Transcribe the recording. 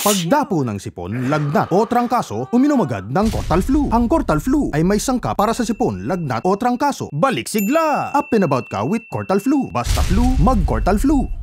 Pagdapo ng sipon, lagnat o trangkaso, uminom agad ng Cortal Flu. Ang Cortal Flu ay may sangka para sa sipon, lagnat o trangkaso. Balik sigla! Up and about ka with Cortal Flu. Basta flu, mag-Cortal Flu.